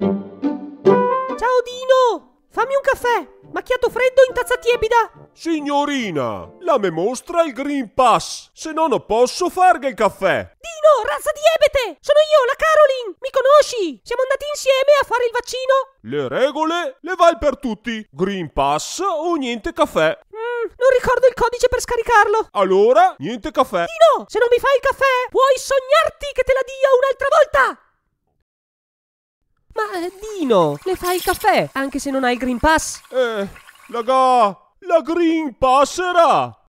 Ciao Dino! Fammi un caffè! Macchiato freddo in tazza tiepida! Signorina, la me mostra il Green Pass, se no non posso fargli il caffè! Dino, razza di ebete! Sono io, la Caroline! Mi conosci? Siamo andati insieme a fare il vaccino? Le regole le val per tutti! Green Pass o niente caffè! Mm, non ricordo il codice per scaricarlo! Allora, niente caffè! Dino, se non mi fai il caffè, puoi sognarti che te la dia un'altra volta! Eh, Dino, le fai il caffè, anche se non hai il Green Pass. Eh, la ga, la Green Passerà!